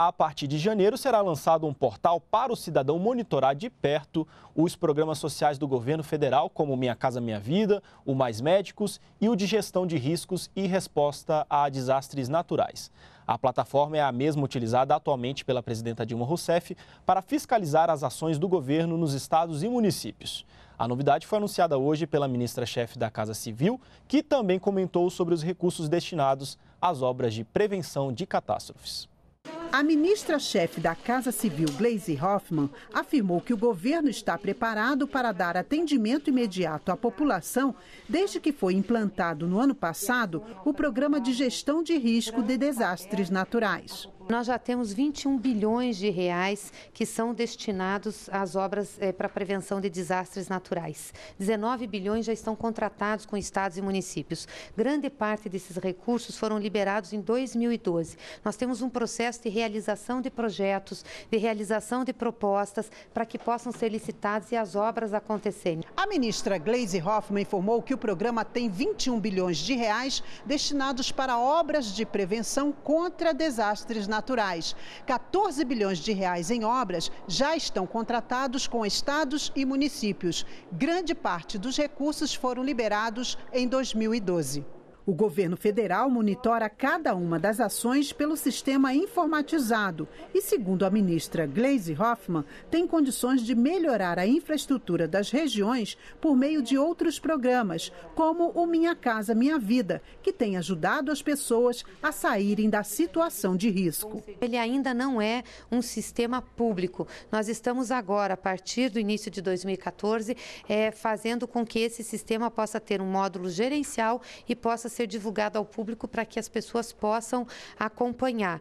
A partir de janeiro, será lançado um portal para o cidadão monitorar de perto os programas sociais do governo federal, como Minha Casa Minha Vida, o Mais Médicos e o de Gestão de Riscos e Resposta a Desastres Naturais. A plataforma é a mesma utilizada atualmente pela presidenta Dilma Rousseff para fiscalizar as ações do governo nos estados e municípios. A novidade foi anunciada hoje pela ministra-chefe da Casa Civil, que também comentou sobre os recursos destinados às obras de prevenção de catástrofes. A ministra-chefe da Casa Civil, Glaise Hoffmann, afirmou que o governo está preparado para dar atendimento imediato à população desde que foi implantado no ano passado o Programa de Gestão de Risco de Desastres Naturais. Nós já temos 21 bilhões de reais que são destinados às obras é, eh, para prevenção de desastres naturais. 19 bilhões já estão contratados com estados e municípios. Grande parte desses recursos foram liberados em 2012. Nós temos um processo de realização de projetos, de realização de propostas para que possam ser licitados e as obras acontecerem. A ministra Glaise Hoffmann informou que o programa tem 21 bilhões de reais destinados para obras de prevenção contra desastres naturais naturais. 14 bilhões de reais em obras já estão contratados com estados e municípios. Grande parte dos recursos foram liberados em 2012. O governo federal monitora cada uma das ações pelo sistema informatizado e, segundo a ministra Glaise Hoffmann, tem condições de melhorar a infraestrutura das regiões por meio de outros programas, como o Minha Casa Minha Vida, que tem ajudado as pessoas a saírem da situação de risco. Ele ainda não é um sistema público. Nós estamos agora, a partir do início de 2014, é, eh, fazendo com que esse sistema possa ter um módulo gerencial e possa ser ser divulgado ao público para que as pessoas possam acompanhar.